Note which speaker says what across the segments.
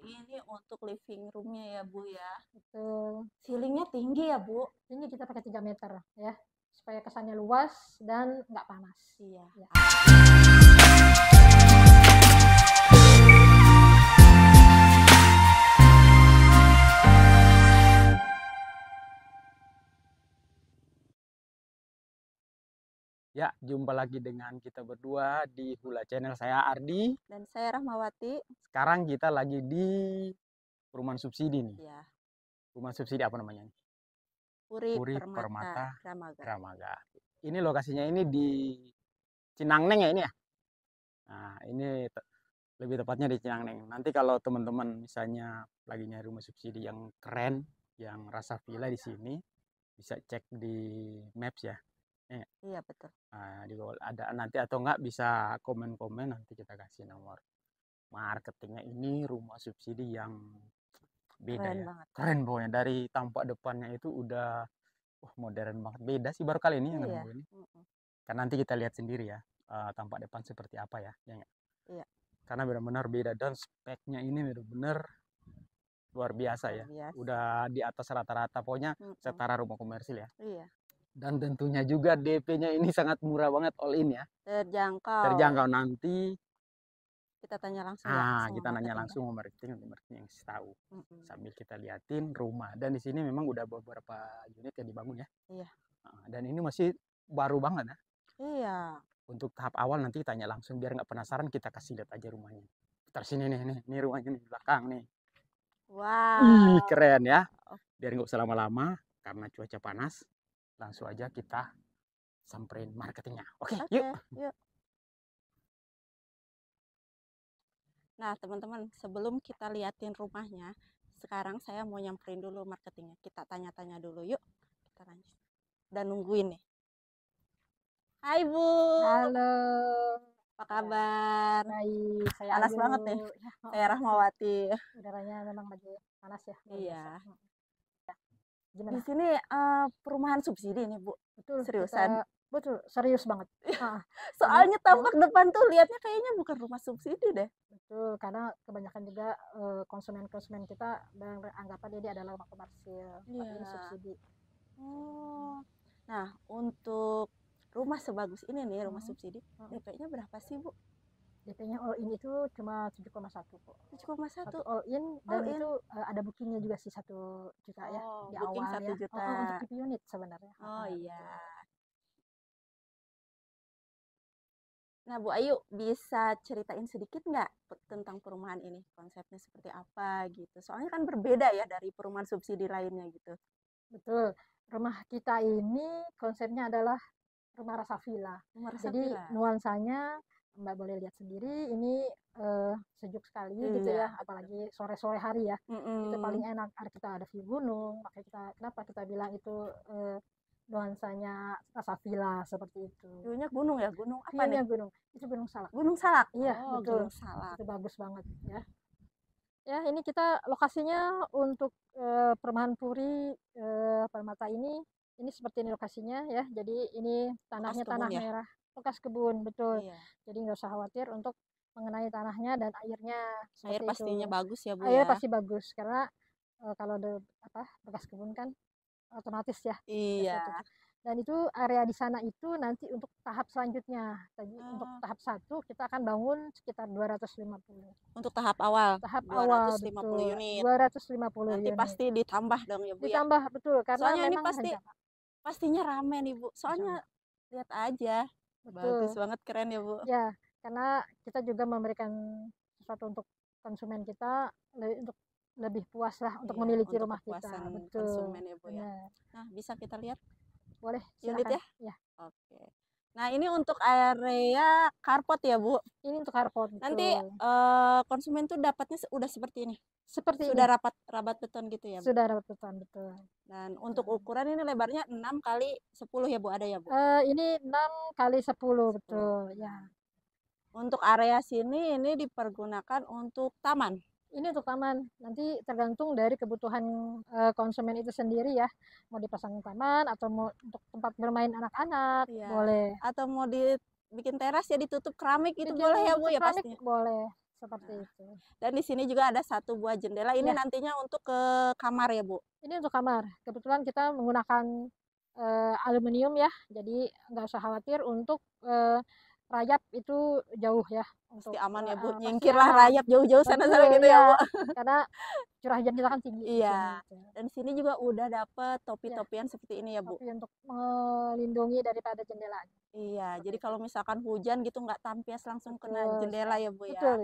Speaker 1: ini iya. untuk living roomnya ya Bu ya. Betul. Ceilingnya tinggi ya Bu. Ini kita pakai 3 meter ya, supaya kesannya luas dan nggak panas. Iya. Ya.
Speaker 2: Ya, jumpa lagi dengan kita berdua di Hula Channel. Saya Ardi.
Speaker 1: Dan saya Rahmawati.
Speaker 2: Sekarang kita lagi di perumahan subsidi nih. Ya. Rumah subsidi apa namanya?
Speaker 1: Puri, Puri Permata,
Speaker 2: Permata Ramaga. Ramaga. Ini lokasinya ini di Cinangneng ya ini ya? Nah, ini te lebih tepatnya di Cinangneng. Nanti kalau teman-teman misalnya lagi nyari rumah subsidi yang keren, yang rasa villa di sini, bisa cek di maps ya eh. iya betul nah, di ada nanti atau enggak bisa komen-komen nanti kita kasih nomor marketingnya ini rumah subsidi yang beda keren ya banget. keren pokoknya dari tampak depannya itu udah wah modern banget beda sih baru kali ini yang iya. ini kan nanti kita lihat sendiri ya uh, tampak depan seperti apa ya ya iya. karena benar-benar beda dan speknya ini benar-benar luar biasa luar ya biasa. udah di atas rata-rata pokoknya mm -hmm. setara rumah komersil ya iya dan tentunya juga DP-nya ini sangat murah banget all in ya. Terjangkau. Terjangkau nanti kita tanya langsung ya ah, ya. kita nanya langsung sama marketing, marketing yang tahu. Mm -hmm. Sambil kita liatin rumah dan di sini memang udah beberapa unit yang dibangun ya. Iya. Ah, dan ini masih baru banget ya. Iya. Untuk tahap awal nanti tanya langsung biar nggak penasaran kita kasih lihat aja rumahnya. Terus sini nih nih, ini rumahnya di belakang nih. Wow. Ih, keren ya. Biar nggak usah lama-lama karena cuaca panas langsung aja kita samperin marketingnya. Oke, okay, okay, yuk.
Speaker 1: yuk. Nah, teman-teman, sebelum kita liatin rumahnya, sekarang saya mau nyamperin dulu marketingnya. Kita tanya-tanya dulu, yuk. Kita lanjut. Dan nungguin nih. Hai, Bu. Halo. Apa kabar? Hai, saya panas banget nih. Ya. Saya oh. Rahmawati. Udaranya memang lagi panas ya. Iya. Gimana? Di sini uh, perumahan subsidi ini Bu. Betul. Seriusan. Kita, betul, serius banget. Iya. Soalnya tampak depan tuh lihatnya kayaknya bukan rumah subsidi deh. Betul, karena kebanyakan juga konsumen-konsumen uh, kita beranggapan ini adalah rumah komersil, yeah. ini subsidi. Oh. Nah, untuk rumah sebagus ini nih, rumah hmm. subsidi, hmm. DP-nya berapa sih, Bu? DP-nya all in itu cuma 7,1 kok. 7,1 all in dan all in. itu uh, eh, ada bookingnya juga sih satu juta ya, oh, ya di awal 1 ya. Juta. Oh, untuk TV unit sebenarnya. Oh iya. Nah Bu Ayu bisa ceritain sedikit nggak tentang perumahan ini konsepnya seperti apa gitu. Soalnya kan berbeda ya dari perumahan subsidi lainnya gitu. Betul. Rumah kita ini konsepnya adalah rumah rasa villa. Rumah rasa Jadi villa. nuansanya Mbak boleh lihat sendiri ini uh, sejuk sekali mm, gitu ya, apalagi sore-sore hari ya. Mm -mm. Itu paling enak kita ada view gunung, makanya kita kenapa kita bilang itu uh, nuansanya villa seperti itu. Viewnya gunung ya, gunung apa ini gunung. Itu gunung Salak. Gunung Salak. Iya, oh, betul. Gunung Salak. Itu bagus banget ya. Ya, ini kita lokasinya untuk uh, eh, Permahan Puri uh, Permata ini ini seperti ini lokasinya ya. Jadi ini tanahnya tanah merah bekas kebun betul iya. jadi nggak usah khawatir untuk mengenai tanahnya dan airnya air pastinya bagus ya bu air ya? pasti bagus karena e, kalau ada apa bekas kebun kan otomatis ya iya dan itu area di sana itu nanti untuk tahap selanjutnya tadi untuk ah. tahap satu kita akan bangun sekitar 250 untuk tahap awal tahap 250 awal betul. unit 250 nanti unit. pasti ditambah dong ya bu ya? ditambah ya? betul karena Soalnya memang ini pasti pastinya ramai nih bu soalnya lihat aja
Speaker 2: Betul. Bagus banget
Speaker 1: keren ya Bu. Ya, karena kita juga memberikan sesuatu untuk konsumen kita lebih, untuk lebih puas lah untuk ya, memiliki untuk rumah kita. Betul. konsumen ya Bu ya. Nah, bisa kita lihat? Boleh, silakan. ya? ya? Oke. Nah, ini untuk area carport ya, Bu. Ini untuk carport. Nanti uh, konsumen tuh dapatnya udah seperti ini seperti sudah ini. rapat rabat beton gitu ya Bu? sudah rapat beton betul dan untuk ukuran ini lebarnya 6 kali 10 ya Bu ada ya Bu uh, ini 6 kali 10 betul ya untuk area sini ini dipergunakan untuk taman ini untuk taman nanti tergantung dari kebutuhan uh, konsumen itu sendiri ya mau dipasang taman atau mau untuk tempat bermain anak-anak ya. boleh atau mau dibikin teras ya ditutup keramik itu boleh ya Bu ya pasti boleh seperti nah, itu. Dan di sini juga ada satu buah jendela. Ini ya. nantinya untuk ke kamar ya, Bu. Ini untuk kamar. Kebetulan kita menggunakan e, aluminium ya, jadi nggak usah khawatir untuk e, rayap itu jauh ya untuk aman ya Bu. Uh, eh, Nyingkirlah aman. rayap jauh-jauh sana sana gitu ya, ya Bu. Karena curah hujan kita kan tinggi. Iya. Gitu. Dan sini juga udah dapat iya. topi-topian ya. seperti ini ya Bu. Topi untuk melindungi daripada jendela. Iya, jadi kalau misalkan hujan gitu nggak tampias langsung Betul. kena jendela ya Bu ya. Betul,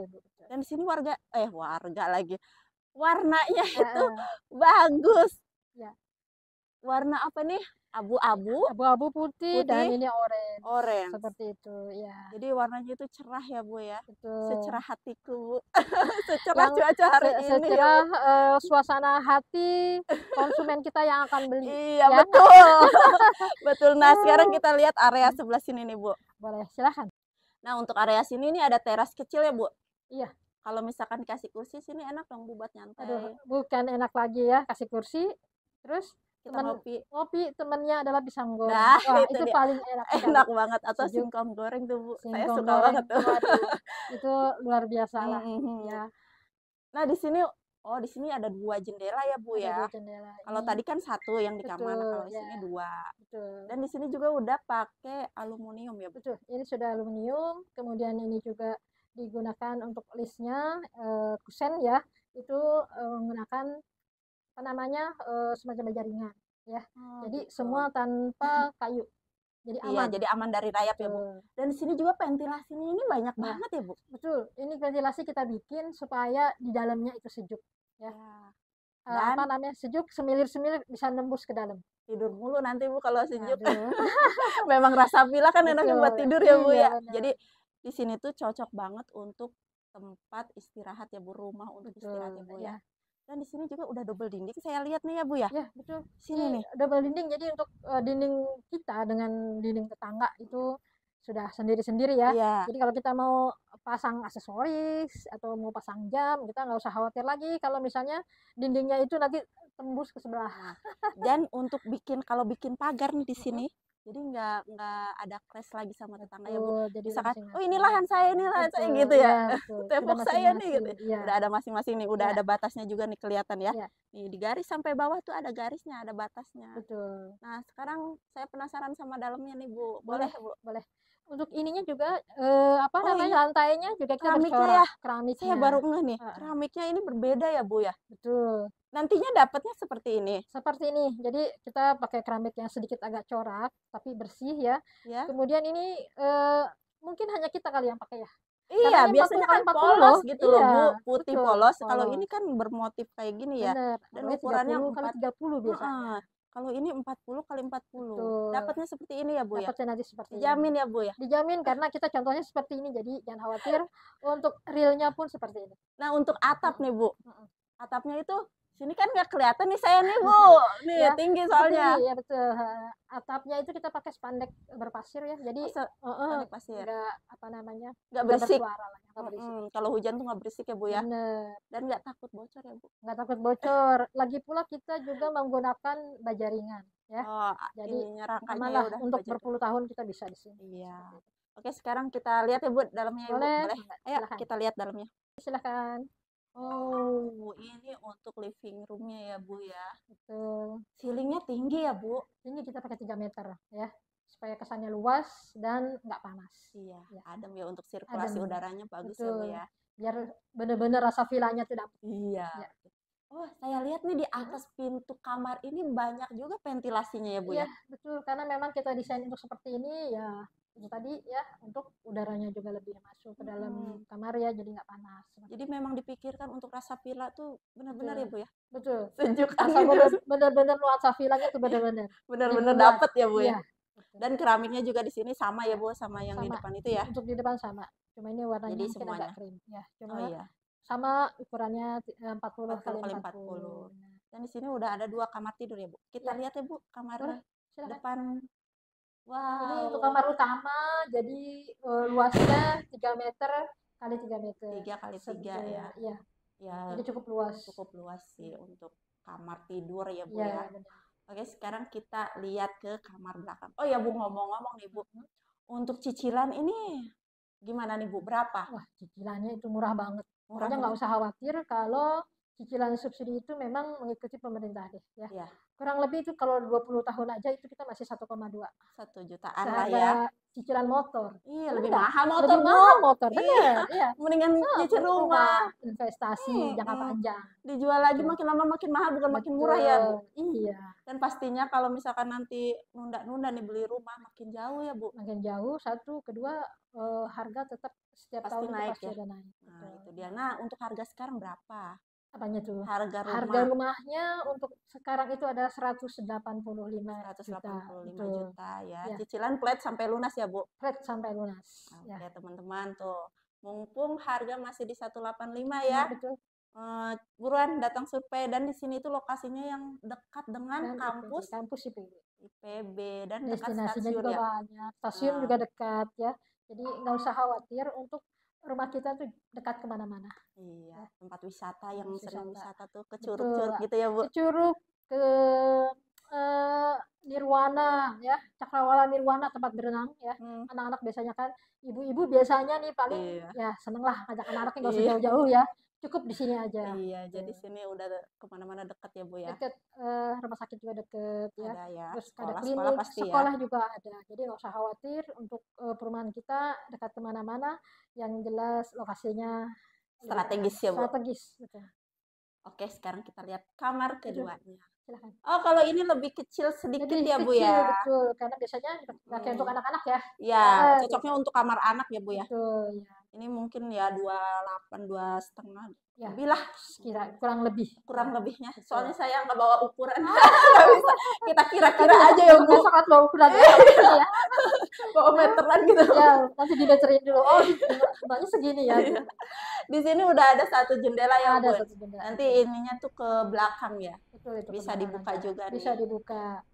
Speaker 1: Dan sini warga eh warga lagi. Warnanya ya, itu uh. bagus. Ya warna apa nih? Abu-abu. Abu-abu putih, putih dan ini orange. Orange. Seperti itu, ya. Jadi warnanya itu cerah ya, Bu ya. Betul. Secerah hatiku, Bu.
Speaker 2: secerah yang, cuaca hari se ini. ya, uh,
Speaker 1: suasana hati konsumen kita yang akan beli. Iya, ya, betul. betul. Nah, sekarang oh. kita lihat area sebelah sini nih, Bu. Boleh, silahkan. Nah, untuk area sini ini ada teras kecil ya, Bu? Iya kalau misalkan kasih kursi sini enak dong bu buat nyantai. Aduh, bukan enak lagi ya kasih kursi terus kita Temen, ngopi ngopi temennya adalah pisang goreng nah, Wah, itu, itu paling enak enak banget atau Sejuk. singkong goreng tuh bu singkong saya suka banget tuh waduh, itu luar biasa lah mm -hmm. ya nah di sini oh di sini ada dua jendela ya bu ada ya kalau iya. tadi kan satu yang di kamar nah, kalau di ya. sini iya. dua betul. dan di sini juga udah pakai aluminium ya bu? betul ini sudah aluminium kemudian ini juga digunakan untuk listnya uh, kusen ya itu uh, menggunakan apa namanya uh, semacam jaringan ya. Hmm, jadi betul. Gitu. semua tanpa kayu. Jadi iya, aman. Iya, jadi aman dari rayap ya, Bu. Dan di sini juga ventilasi ini banyak nah, banget ya, Bu. Betul. Ini ventilasi kita bikin supaya di dalamnya itu sejuk ya. ya. Dan, uh, apa namanya? Sejuk, semilir-semilir bisa nembus ke dalam. Tidur mulu nanti Bu kalau sejuk. Memang rasa pila kan enaknya buat tidur ya, Bu iya, ya. Benar. Jadi di sini tuh cocok banget untuk tempat istirahat ya Bu, rumah untuk istirahat ya Bu ya. ya dan di sini juga udah double dinding saya lihat nih ya bu ya ya betul sini ini iya, nih double dinding jadi untuk uh, dinding kita dengan dinding tetangga itu sudah sendiri-sendiri ya. ya. Jadi kalau kita mau pasang aksesoris atau mau pasang jam, kita nggak usah khawatir lagi kalau misalnya dindingnya itu nanti tembus ke sebelah. Nah, dan untuk bikin kalau bikin pagar nih di sini, jadi nggak nggak ada clash lagi sama tetangga ya bu jadi misalkan masing oh ini lahan saya ini lahan betul, saya gitu ya, ya tembok saya nih gitu ya. udah ada masing-masing nih udah ya. ada batasnya juga nih kelihatan ya. ya nih di garis sampai bawah tuh ada garisnya ada batasnya betul nah sekarang saya penasaran sama dalamnya nih bu boleh, boleh bu boleh untuk ininya juga eh, apa oh, namanya iya. lantainya juga kita keramiknya ya keramiknya saya baru ngeh nih keramiknya ini berbeda ya bu ya betul nantinya dapatnya seperti ini seperti ini jadi kita pakai keramik yang sedikit agak corak tapi bersih ya, ya. kemudian ini uh, mungkin hanya kita kali yang pakai ya Iya, biasanya kan polos gitu iya, loh, Bu. Putih betul, polos. Kalau ini kan bermotif kayak gini ya. Bener. Dan ukurannya 30 tiga puluh 30 biasanya. kalau ini 40 kali 40. puluh Dapatnya seperti ini ya, Bu Dapatnya ya. Dapatnya nanti seperti Dijamin ini. ya, Bu ya. Dijamin karena kita contohnya seperti ini jadi jangan khawatir untuk realnya pun seperti ini. Nah, untuk atap nih, Bu. Atapnya itu sini kan nggak kelihatan nih saya nih bu nih ya, tinggi soalnya Ya betul atapnya itu kita pakai spandek berpasir ya jadi oh, uh, uh, spandek pasir nggak apa namanya nggak berisik, Hmm, kalau hujan tuh nggak berisik ya bu ya Bener. dan nggak takut bocor ya bu nggak takut bocor lagi pula kita juga menggunakan baja ringan ya oh, jadi malah ya untuk berpuluh tahun kita bisa di sini iya oke sekarang kita lihat ya bu dalamnya boleh, ya, bu. boleh. ayo kita lihat dalamnya silahkan Oh, ini untuk living roomnya ya Bu ya. Betul. Ceilingnya tinggi ya Bu. Tinggi kita pakai 3 meter ya supaya kesannya luas dan nggak panas. Iya, ya. adem ya untuk sirkulasi adem. udaranya bagus Betul. ya Bu ya. Biar benar-benar rasa vilanya tidak. Iya. Ya. Oh, saya lihat nih di atas pintu kamar ini banyak juga ventilasinya ya Bu ya. Iya, betul. Karena memang kita desain untuk seperti ini ya itu tadi ya untuk udaranya juga lebih masuk ke dalam hmm. kamar ya jadi nggak panas jadi memang dipikirkan untuk rasa villa tuh benar-benar ya bu ya betul sejuk benar-benar nuansa villa itu benar-benar benar-benar dapat ya bu ya, ya. Dan keramiknya juga di sini sama ya Bu sama yang sama. di depan itu ya. Untuk di depan sama. Cuma ini warnanya Jadi mungkin semuanya. agak krim. Ya, cuma oh, iya. sama ukurannya 40, eh, puluh kali 40. 40. Nah. Dan di sini udah ada dua kamar tidur ya Bu. Kita ya. lihat ya Bu kamar depan Wow. Ini untuk kamar utama, jadi uh, luasnya 3 meter kali 3 meter. 3 kali 3 ya. Iya. Ya, jadi cukup luas. Cukup luas sih untuk kamar tidur ya Bu iya, ya. ya. Oke, sekarang kita lihat ke kamar belakang. Oh ya Bu, ngomong-ngomong nih Bu, hmm? untuk cicilan ini gimana nih Bu, berapa? Wah, cicilannya itu murah banget. Murah Pokoknya nggak usah khawatir kalau cicilan subsidi itu memang mengikuti pemerintah deh ya. ya. Kurang lebih itu kalau 20 tahun aja itu kita masih 1,2. 1 jutaan lah ya. cicilan motor. Iya, kan lebih Enggak. mahal motor. Lebih mahal motor, iya. benar. Iya. Mendingan oh, nah, cicil rumah. investasi hmm, jangka panjang. Dijual lagi iya. makin lama makin mahal bukan Betul. makin murah ya, Iya. Dan pastinya kalau misalkan nanti nunda-nunda nih beli rumah makin jauh ya, Bu. Makin jauh satu, kedua eh, harga tetap setiap pasti tahun naik pasti ya? naik. Nah, itu dia. Nah, untuk harga sekarang berapa? apanya tuh harga rumah. harga rumahnya untuk sekarang itu adalah 185 185 juta, lima juta ya. ya cicilan flat sampai lunas ya bu flat sampai lunas oke ya teman-teman tuh mumpung harga masih di 185 ya, ya betul uh, buruan datang survei dan di sini itu lokasinya yang dekat dengan dan kampus IPB, kampus IPB IPB dan dekat stasiun juga ya. banyak stasiun nah. juga dekat ya jadi nggak usah khawatir untuk rumah kita tuh dekat kemana-mana. Iya, tempat wisata yang tempat sering wisata. wisata tuh ke curug-curug gitu ya Bu. Ke curug, ke uh, Nirwana ya, Cakrawala Nirwana tempat berenang ya. anak hmm. Anak-anak biasanya kan ibu-ibu biasanya nih paling iya. ya seneng lah ngajak anak-anaknya gak usah iya. jauh-jauh ya cukup di sini aja. Iya, gitu. jadi sini udah kemana-mana dekat ya bu ya. Dekat uh, eh, rumah sakit juga dekat ya. Ada ya. Terus sekolah, ada klinik, ya. sekolah, pasti sekolah ya. juga ada. Jadi nggak usah khawatir untuk uh, perumahan kita dekat kemana-mana. Yang jelas lokasinya ya, strategis ya, ya bu. Strategis. Gitu. Oke, sekarang kita lihat kamar iya, keduanya. Silahkan. Oh, kalau ini lebih kecil sedikit lebih ya, Bu kecil, ya. Betul, karena biasanya pakai hmm. untuk anak-anak ya. Ya, uh, cocoknya gitu. untuk kamar anak ya, Bu ya. Betul, ya ini mungkin ya dua delapan dua setengah ya. lebih lah kira kurang lebih kurang lebihnya soalnya saya nggak bawa ukuran bisa kita kira-kira aja ya bu sangat kan bawa ukuran ya, ya. bawa meteran gitu ya nanti dibacain dulu oh banyak segini ya iya. di sini udah ada satu jendela ya ada ya? satu jendela. nanti ininya tuh ke belakang ya Betul, itu bisa dibuka juga bisa dibuka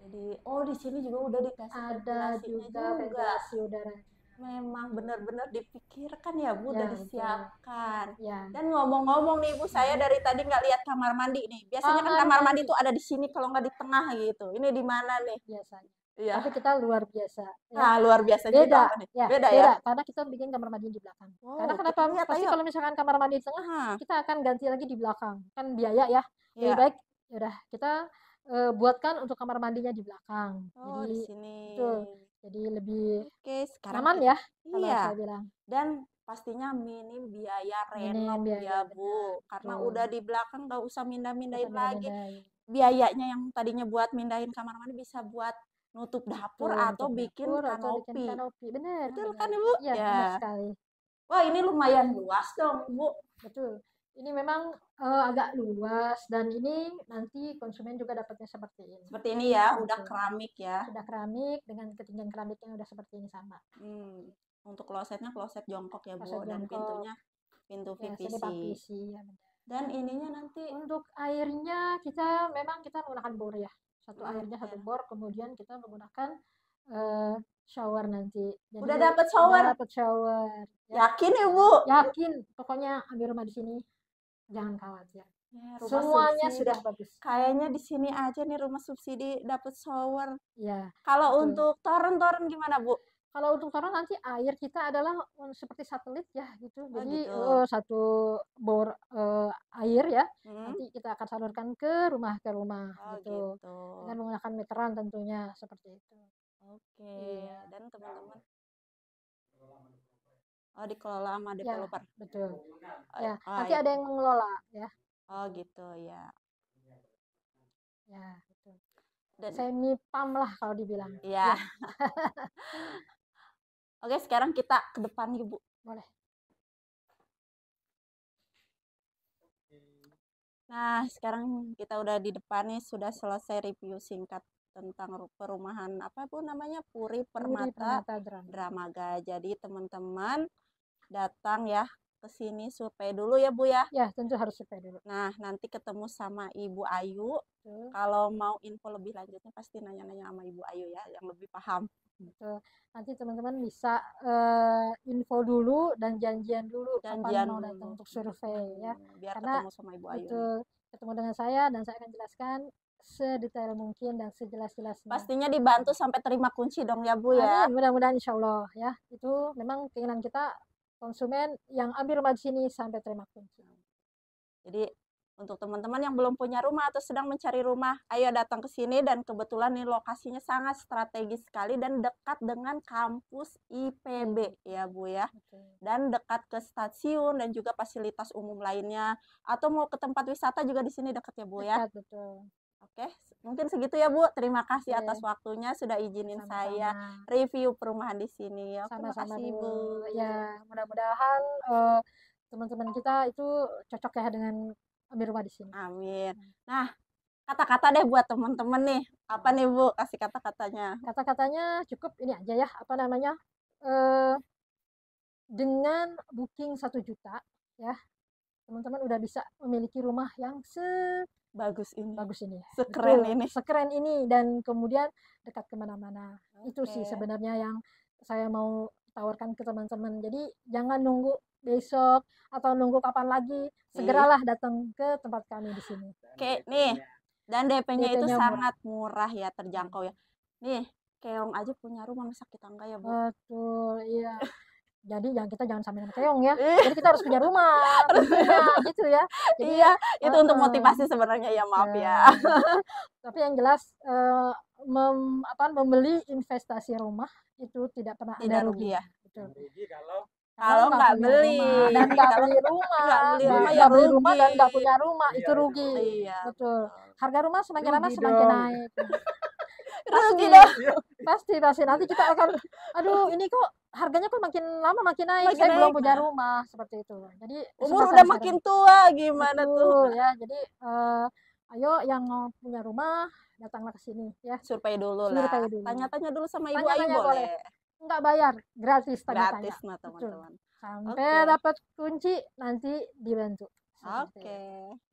Speaker 1: jadi oh di sini juga udah dikasih ada juga ventilasi udara memang benar-benar dipikirkan ya Bu, ya, dan disiapkan. Ya. Dan ngomong-ngomong nih Bu, saya dari tadi nggak lihat kamar mandi nih. Biasanya oh, kan ah, ah. kamar mandi itu ada di sini kalau nggak di tengah gitu. Ini di mana nih? Biasanya. Iya. Tapi kita luar biasa. Ya. Nah, luar biasa beda. Nih? Ya, beda, ya. Karena kita bikin kamar mandi di belakang. Oh, karena kenapa? Ya, pasti kalau misalkan kamar mandi di tengah, hmm. kita akan ganti lagi di belakang. Kan biaya ya. Lebih iya. ya. baik udah kita uh, buatkan untuk kamar mandinya di belakang. Oh, Jadi, di sini. Betul jadi lebih oke sekarang aman ya kalau iya. saya bilang dan pastinya minim biaya renov ya bu karena udah di belakang nggak usah mindah-mindahin lagi mindahin. biayanya yang tadinya buat mindahin kamar mandi bisa buat nutup dapur atau bikin dapur, kanopi. kanopi benar betul bener. kan ibu iya, ya, ya. sekali
Speaker 2: wah ini lumayan luas dong
Speaker 1: bu betul ini memang uh, agak luas dan ini nanti konsumen juga dapatnya seperti ini. Seperti ini ya, udah keramik ya. udah keramik dengan ketinggian keramiknya udah seperti ini sama. Hmm. Untuk klosetnya kloset jongkok ya, kloset Bu, jongkok. dan pintunya pintu PVC. Ya, PVC ya, Dan ininya nanti untuk airnya kita memang kita menggunakan bor ya. Satu hmm, airnya satu ya. bor, kemudian kita menggunakan uh, shower nanti. Jadi udah dapat shower. Dapat shower. Ya. Yakin Ibu? Ya, Yakin. Pokoknya ambil rumah di sini jangan khawatir ya, semuanya subsidi. sudah bagus kayaknya di sini aja nih rumah subsidi dapat shower ya kalau untuk toren-toren gimana bu kalau untuk toren nanti air kita adalah seperti satelit ya gitu. Oh, Jadi gitu. Uh, satu bor uh, air ya. Hmm. Nanti kita akan salurkan ke rumah ke rumah oh, gitu. gitu. Dengan menggunakan meteran tentunya seperti itu. Oke. Okay. Iya. Dan teman-teman Oh, dikelola sama ya, developer. Ya, betul. Oh, ya, oh, nanti ya. ada yang mengelola ya. Oh, gitu ya. Ya, betul. Dan semi pam lah kalau dibilang. Iya. Ya. ya. Oke, sekarang kita ke depan Ibu. Boleh. Nah, sekarang kita udah di depan nih sudah selesai review singkat tentang perumahan apa pun namanya Puri Permata, Puri Permata Dramaga. Jadi teman-teman datang ya ke sini survei dulu ya Bu ya. Ya, tentu harus survei dulu. Nah, nanti ketemu sama Ibu Ayu. Kalau mau info lebih lanjutnya pasti nanya-nanya sama Ibu Ayu ya yang lebih paham. Betul. Nanti teman-teman bisa uh, info dulu dan janjian dulu janjian kapan mau datang untuk survei ya. Biar Karena, ketemu sama Ibu Ayu. Betul. Ketemu dengan saya dan saya akan jelaskan sedetail mungkin dan sejelas-jelasnya. Pastinya dibantu sampai terima kunci dong ya Bu ya. Mudah-mudahan insya Allah ya. Itu memang keinginan kita konsumen yang ambil di sini sampai terima kunci. Jadi untuk teman-teman yang belum punya rumah atau sedang mencari rumah, ayo datang ke sini dan kebetulan nih lokasinya sangat strategis sekali dan dekat dengan kampus IPB ya Bu ya. Okay. Dan dekat ke stasiun dan juga fasilitas umum lainnya atau mau ke tempat wisata juga di sini dekat ya Bu ya. dekat, ya. betul. Oke, mungkin segitu ya Bu. Terima kasih Oke. atas waktunya sudah izinin Sama -sama. saya review perumahan di sini. Ya, Sama-sama Bu. Ya mudah-mudahan uh, teman-teman kita itu cocok ya dengan ambil rumah di sini. Amin. Hmm. Nah, kata-kata deh buat teman-teman nih. Apa nih Bu kasih kata-katanya? Kata-katanya cukup ini aja ya, apa namanya? Uh, dengan booking satu juta ya, teman-teman udah bisa memiliki rumah yang sebagus ini bagus ini sekeren ini sekeren ini dan kemudian dekat kemana-mana okay. itu sih sebenarnya yang saya mau tawarkan ke teman-teman jadi jangan nunggu besok atau nunggu kapan lagi segeralah datang ke tempat kami di sini oke nih dan DP-nya DP itu murah. sangat murah ya terjangkau ya nih keong aja punya rumah masa kita enggak ya bu betul iya jadi jangan kita jangan sambil keong ya iya. jadi kita harus punya rumah harus punya gitu ya jadi, iya itu uh, untuk motivasi sebenarnya iya, iya. ya maaf ya, ya. tapi yang jelas uh, mem, apa, membeli investasi rumah itu tidak pernah tidak ada rugi, rugi ya gitu. rugi kalau kalau nggak beli dan nggak beli rumah nggak beli rumah, ya beli rumah dan nggak punya rumah itu rugi iya. betul harga rumah semakin lama semakin naik rugi dong gitu ya. pasti pasti nanti kita akan aduh ini kok harganya kok makin lama makin naik makin saya naik. belum punya rumah seperti itu jadi umur udah makin tua gimana Betul, tuh ya jadi uh, ayo yang mau punya rumah datanglah ke sini ya survei dulu lah tanya-tanya dulu sama ibu tanya ayu boleh, boleh. nggak bayar gratis tanya-tanya gratis teman-teman
Speaker 2: sampai okay. dapat kunci nanti dibantu Oke. Okay.